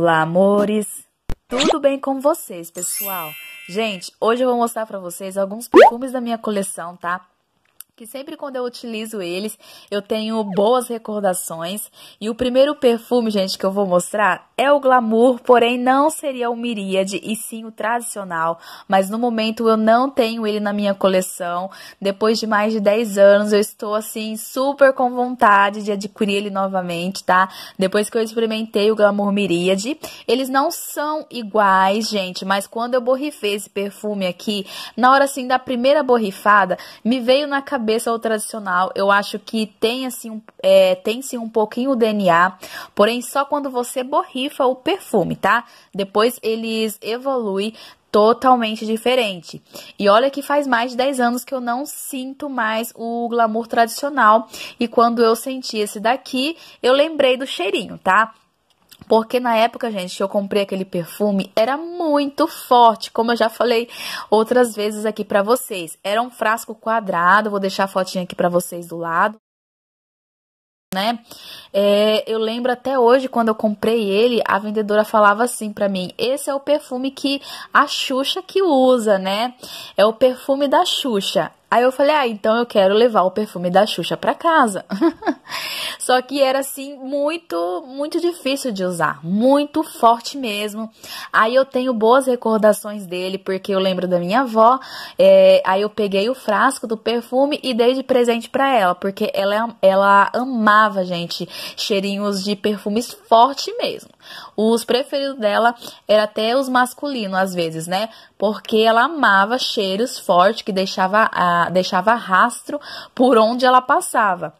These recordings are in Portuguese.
Olá, amores! Tudo bem com vocês, pessoal? Gente, hoje eu vou mostrar pra vocês alguns perfumes da minha coleção, tá? que sempre quando eu utilizo eles, eu tenho boas recordações. E o primeiro perfume, gente, que eu vou mostrar é o Glamour, porém não seria o Miríade, e sim o tradicional. Mas no momento eu não tenho ele na minha coleção. Depois de mais de 10 anos, eu estou assim super com vontade de adquirir ele novamente, tá? Depois que eu experimentei o Glamour Miríade, eles não são iguais, gente, mas quando eu borrifei esse perfume aqui, na hora assim da primeira borrifada, me veio na cabeça cabeça ou tradicional. Eu acho que tem, assim, um, é, tem sim um pouquinho o DNA, porém só quando você borrifa o perfume, tá? Depois eles evoluem totalmente diferente. E olha que faz mais de 10 anos que eu não sinto mais o glamour tradicional. E quando eu senti esse daqui, eu lembrei do cheirinho, tá? Porque na época, gente, que eu comprei aquele perfume, era muito forte, como eu já falei outras vezes aqui para vocês. Era um frasco quadrado, vou deixar a fotinha aqui para vocês do lado né? É, eu lembro até hoje quando eu comprei ele, a vendedora falava assim para mim: esse é o perfume que a Xuxa que usa, né? É o perfume da Xuxa. Aí eu falei, ah, então eu quero levar o perfume da Xuxa para casa. Só que era assim muito, muito difícil de usar, muito forte mesmo. Aí eu tenho boas recordações dele porque eu lembro da minha avó. É, aí eu peguei o frasco do perfume e dei de presente para ela porque ela, ela amava, gente, cheirinhos de perfumes forte mesmo. Os preferidos dela era até os masculinos às vezes, né? Porque ela amava cheiros fortes que deixava a deixava rastro por onde ela passava.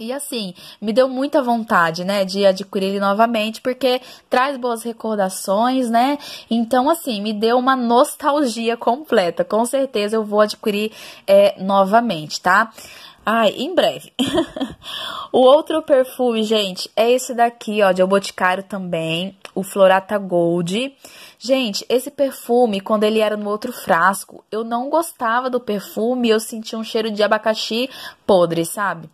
E assim, me deu muita vontade, né, de adquirir ele novamente, porque traz boas recordações, né? Então, assim, me deu uma nostalgia completa. Com certeza eu vou adquirir é, novamente, tá? Ai, em breve. o outro perfume, gente, é esse daqui, ó, de O Boticário também, o Florata Gold. Gente, esse perfume, quando ele era no outro frasco, eu não gostava do perfume, eu sentia um cheiro de abacaxi podre, sabe?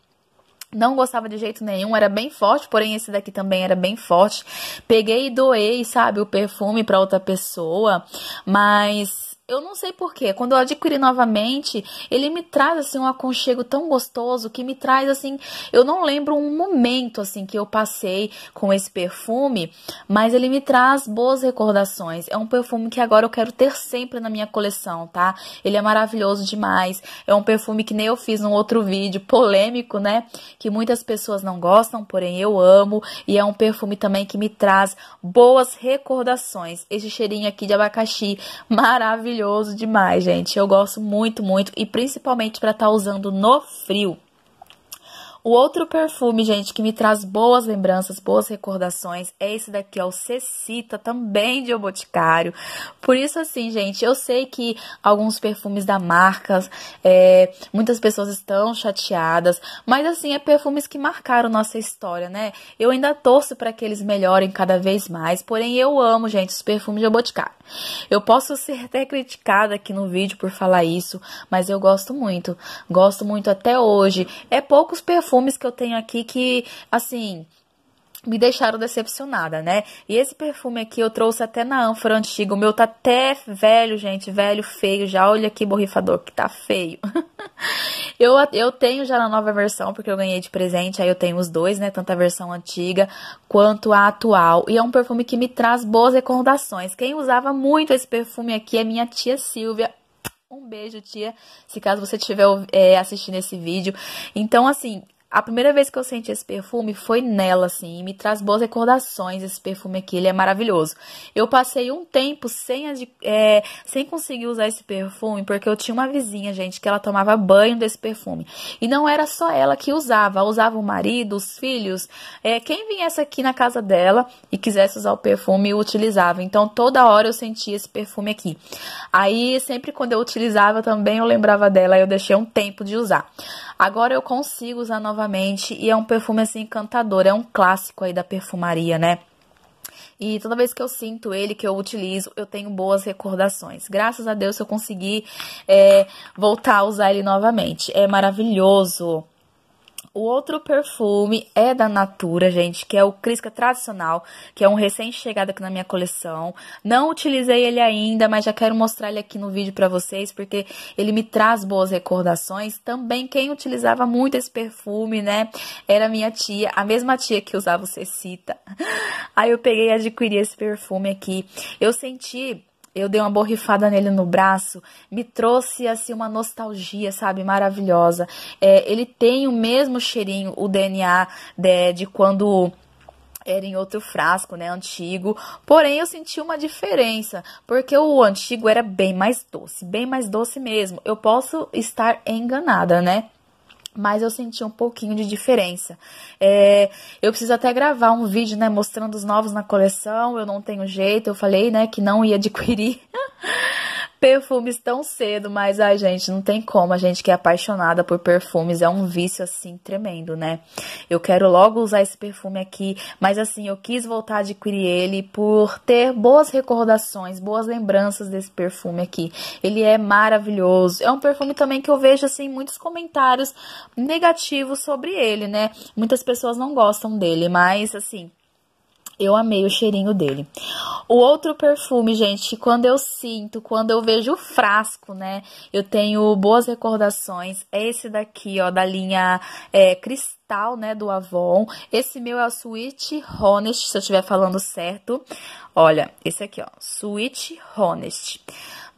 Não gostava de jeito nenhum, era bem forte, porém esse daqui também era bem forte. Peguei e doei, sabe, o perfume para outra pessoa, mas eu não sei porquê, quando eu adquiri novamente, ele me traz assim um aconchego tão gostoso que me traz assim, eu não lembro um momento assim que eu passei com esse perfume, mas ele me traz boas recordações. É um perfume que agora eu quero ter sempre na minha coleção, tá? Ele é maravilhoso demais. É um perfume que nem eu fiz num outro vídeo polêmico, né, que muitas pessoas não gostam, porém eu amo e é um perfume também que me traz boas recordações. Esse cheirinho aqui de abacaxi maravilhoso maravilhoso demais, gente. Eu gosto muito, muito e principalmente para estar tá usando no frio. O outro perfume, gente, que me traz boas lembranças, boas recordações, é esse daqui, ó, o Cecita, também de O Boticário. Por isso, assim, gente, eu sei que alguns perfumes da marca, é, muitas pessoas estão chateadas, mas, assim, é perfumes que marcaram nossa história, né? Eu ainda torço para que eles melhorem cada vez mais, porém, eu amo, gente, os perfumes de O Boticário. Eu posso ser até criticada aqui no vídeo por falar isso, mas eu gosto muito, gosto muito até hoje. É poucos perfumes perfumes que eu tenho aqui que, assim, me deixaram decepcionada, né? E esse perfume aqui eu trouxe até na ânfora antiga. O meu tá até velho, gente, velho, feio já. Olha que borrifador que tá feio. eu, eu tenho já na nova versão, porque eu ganhei de presente. Aí eu tenho os dois, né? Tanto a versão antiga quanto a atual. E é um perfume que me traz boas recordações. Quem usava muito esse perfume aqui é minha tia Silvia. Um beijo, tia, se caso você estiver é, assistindo esse vídeo. Então, assim, a primeira vez que eu senti esse perfume foi nela, assim, e me traz boas recordações esse perfume aqui, ele é maravilhoso. Eu passei um tempo sem, é, sem conseguir usar esse perfume, porque eu tinha uma vizinha, gente, que ela tomava banho desse perfume. E não era só ela que usava, usava o marido, os filhos, é, quem viesse aqui na casa dela e quisesse usar o perfume, utilizava. Então, toda hora eu sentia esse perfume aqui. Aí, sempre quando eu utilizava também, eu lembrava dela, eu deixei um tempo de usar. Agora eu consigo usar novamente novamente e é um perfume assim encantador, é um clássico aí da perfumaria, né? E toda vez que eu sinto ele, que eu utilizo, eu tenho boas recordações. Graças a Deus eu consegui é, voltar a usar ele novamente. É maravilhoso. O outro perfume é da Natura, gente, que é o Crisca Tradicional, que é um recém-chegado aqui na minha coleção. Não utilizei ele ainda, mas já quero mostrar ele aqui no vídeo para vocês, porque ele me traz boas recordações. Também quem utilizava muito esse perfume, né, era minha tia, a mesma tia que usava o Cecita. Aí eu peguei e adquiri esse perfume aqui. Eu senti eu dei uma borrifada nele no braço, me trouxe assim uma nostalgia, sabe, maravilhosa. É, ele tem o mesmo cheirinho, o DNA de, de quando era em outro frasco, né, antigo. Porém, eu senti uma diferença, porque o antigo era bem mais doce, bem mais doce mesmo. Eu posso estar enganada, né? mas eu senti um pouquinho de diferença. É, eu preciso até gravar um vídeo, né, mostrando os novos na coleção. Eu não tenho jeito, eu falei, né, que não ia adquirir perfumes tão cedo, mas ai, gente, não tem como. A gente que é apaixonada por perfumes é um vício assim tremendo, né? Eu quero logo usar esse perfume aqui, mas assim, eu quis voltar a adquirir ele por ter boas recordações, boas lembranças desse perfume aqui. Ele é maravilhoso. É um perfume também que eu vejo assim muitos comentários negativos sobre ele, né? Muitas pessoas não gostam dele, mas assim, eu amei o cheirinho dele. O outro perfume, gente, quando eu sinto, quando eu vejo o frasco, né? Eu tenho boas recordações. É esse daqui, ó, da linha é, Cristal, né? Do Avon. Esse meu é o Sweet Honest, se eu estiver falando certo. Olha, esse aqui, ó. Sweet Honest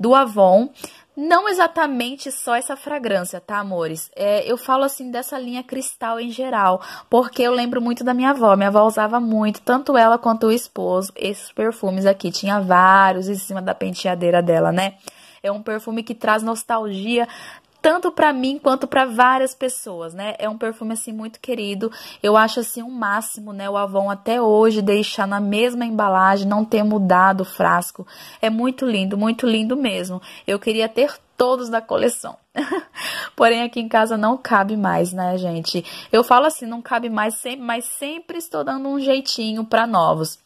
do Avon. Não exatamente só essa fragrância, tá, amores? É, eu falo assim dessa linha cristal em geral, porque eu lembro muito da minha avó. Minha avó usava muito, tanto ela quanto o esposo, esses perfumes aqui. Tinha vários em cima da penteadeira dela, né? É um perfume que traz nostalgia tanto para mim quanto para várias pessoas, né? É um perfume assim muito querido. Eu acho assim um máximo, né? O Avon até hoje deixar na mesma embalagem, não ter mudado o frasco. É muito lindo, muito lindo mesmo. Eu queria ter todos da coleção. Porém, aqui em casa não cabe mais, né, gente? Eu falo assim, não cabe mais, mas sempre estou dando um jeitinho para novos.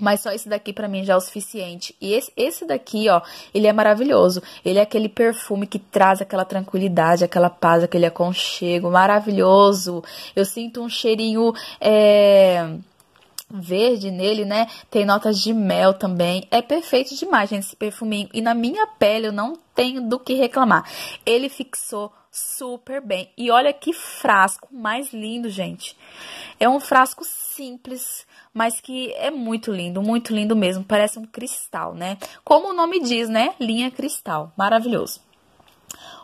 Mas só esse daqui para mim já é o suficiente. E esse, esse daqui, ó, ele é maravilhoso. Ele é aquele perfume que traz aquela tranquilidade, aquela paz, aquele aconchego maravilhoso. Eu sinto um cheirinho é, verde nele, né? Tem notas de mel também. É perfeito demais, gente, esse perfuminho. E na minha pele eu não tenho do que reclamar. Ele fixou super bem. E olha que frasco mais lindo, gente. É um frasco simples, mas que é muito lindo, muito lindo mesmo. Parece um cristal, né? Como o nome diz, né? Linha cristal. Maravilhoso.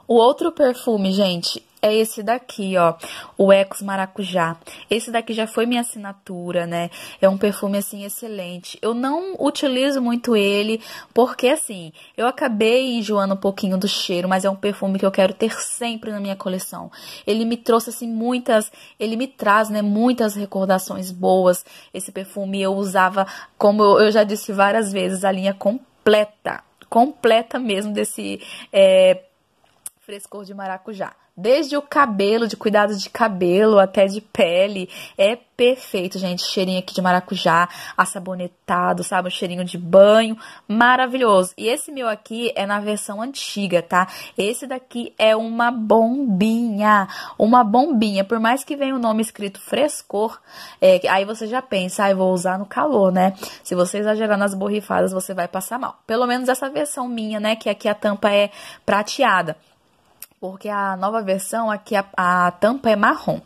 O outro perfume, gente, é esse daqui, ó, o Ecos Maracujá. Esse daqui já foi minha assinatura, né? É um perfume, assim, excelente. Eu não utilizo muito ele, porque, assim, eu acabei enjoando um pouquinho do cheiro, mas é um perfume que eu quero ter sempre na minha coleção. Ele me trouxe, assim, muitas... Ele me traz, né, muitas recordações boas. Esse perfume eu usava, como eu já disse várias vezes, a linha completa. Completa mesmo desse... É, frescor de maracujá. Desde o cabelo, de cuidado de cabelo até de pele. É perfeito, gente. Cheirinho aqui de maracujá, assabonetado, sabe? Um cheirinho de banho. Maravilhoso. E esse meu aqui é na versão antiga, tá? Esse daqui é uma bombinha. Uma bombinha. Por mais que venha o nome escrito frescor, é, aí você já pensa, ah, eu vou usar no calor, né? Se você exagerar nas borrifadas, você vai passar mal. Pelo menos essa versão minha, né? Que aqui a tampa é prateada porque a nova versão aqui a, a tampa é marrom.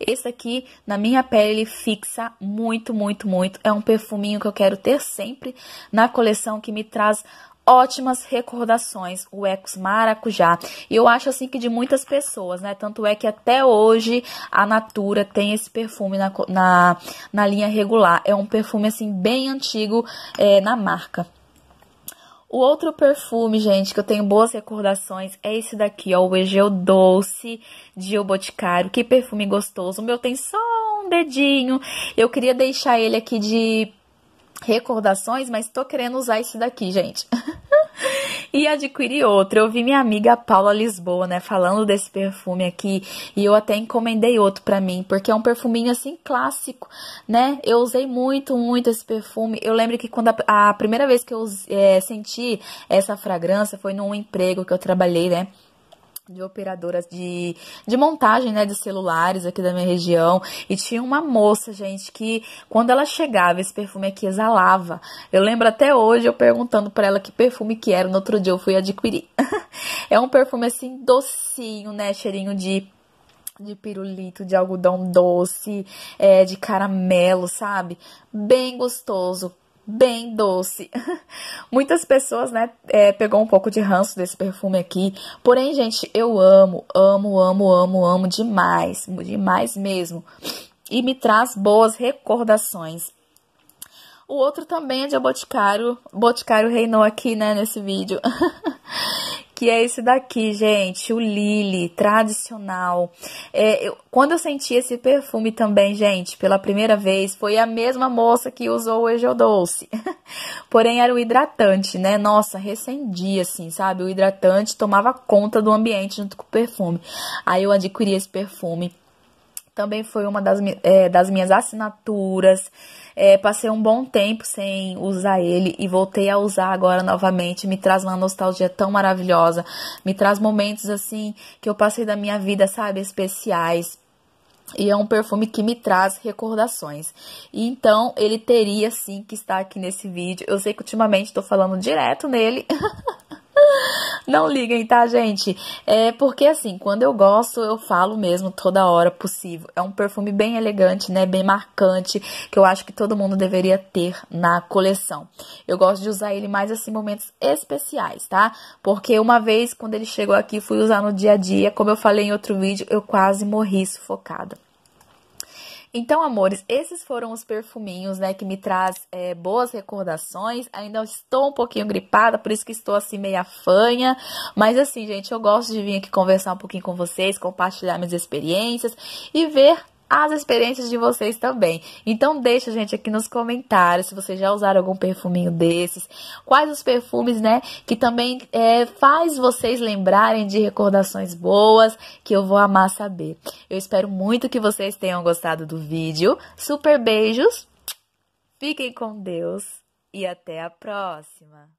Esse aqui, na minha pele, fixa muito, muito, muito. É um perfuminho que eu quero ter sempre na coleção, que me traz ótimas recordações, o Ecos Maracujá. E eu acho assim que de muitas pessoas, né? Tanto é que até hoje a Natura tem esse perfume na, na, na linha regular. É um perfume assim bem antigo é, na marca. O outro perfume, gente, que eu tenho boas recordações é esse daqui, ó, o Egeu Doce de O Boticário. Que perfume gostoso. O meu tem só um dedinho. Eu queria deixar ele aqui de recordações, mas tô querendo usar esse daqui, gente. e adquiri outro. Eu vi minha amiga Paula Lisboa, né, falando desse perfume aqui, e eu até encomendei outro para mim, porque é um perfuminho assim clássico, né? Eu usei muito, muito esse perfume. Eu lembro que quando a, a primeira vez que eu é, senti essa fragrância foi num emprego que eu trabalhei, né? de operadoras de, de montagem, né, de celulares aqui da minha região, e tinha uma moça, gente, que quando ela chegava, esse perfume aqui exalava. Eu lembro até hoje eu perguntando para ela que perfume que era, no outro dia eu fui adquirir. é um perfume assim docinho, né, cheirinho de de pirulito, de algodão doce, é, de caramelo, sabe? Bem gostoso bem doce. Muitas pessoas, né, é, pegou um pouco de ranço desse perfume aqui. Porém, gente, eu amo, amo, amo, amo, amo demais, demais mesmo. E me traz boas recordações. O outro também é de Boticário. Boticário reinou aqui, né, nesse vídeo. que é esse daqui, gente, o Lily, tradicional. É, eu, quando eu senti esse perfume também, gente, pela primeira vez, foi a mesma moça que usou o Ejo Doce. Porém, era o hidratante, né? Nossa, recendia, assim, sabe? O hidratante tomava conta do ambiente junto com o perfume. Aí eu adquiri esse perfume. Também foi uma das, é, das minhas assinaturas. É, passei um bom tempo sem usar ele e voltei a usar agora novamente. Me traz uma nostalgia tão maravilhosa. Me traz momentos assim que eu passei da minha vida, sabe, especiais. E é um perfume que me traz recordações. E então, ele teria sim que estar aqui nesse vídeo. Eu sei que ultimamente estou falando direto nele. Não liguem, tá, gente? É porque assim, quando eu gosto, eu falo mesmo toda hora possível. É um perfume bem elegante, né? Bem marcante, que eu acho que todo mundo deveria ter na coleção. Eu gosto de usar ele mais assim momentos especiais, tá? Porque uma vez quando ele chegou aqui, fui usar no dia a dia, como eu falei em outro vídeo, eu quase morri sufocada. Então, amores, esses foram os perfuminhos, né, que me traz é, boas recordações. Ainda estou um pouquinho gripada, por isso que estou assim meia fanha. Mas assim, gente, eu gosto de vir aqui conversar um pouquinho com vocês, compartilhar minhas experiências e ver as experiências de vocês também. Então deixa, gente, aqui nos comentários se vocês já usaram algum perfuminho desses, quais os perfumes, né, que também é, faz vocês lembrarem de recordações boas, que eu vou amar saber. Eu espero muito que vocês tenham gostado do vídeo. Super beijos, fiquem com Deus e até a próxima!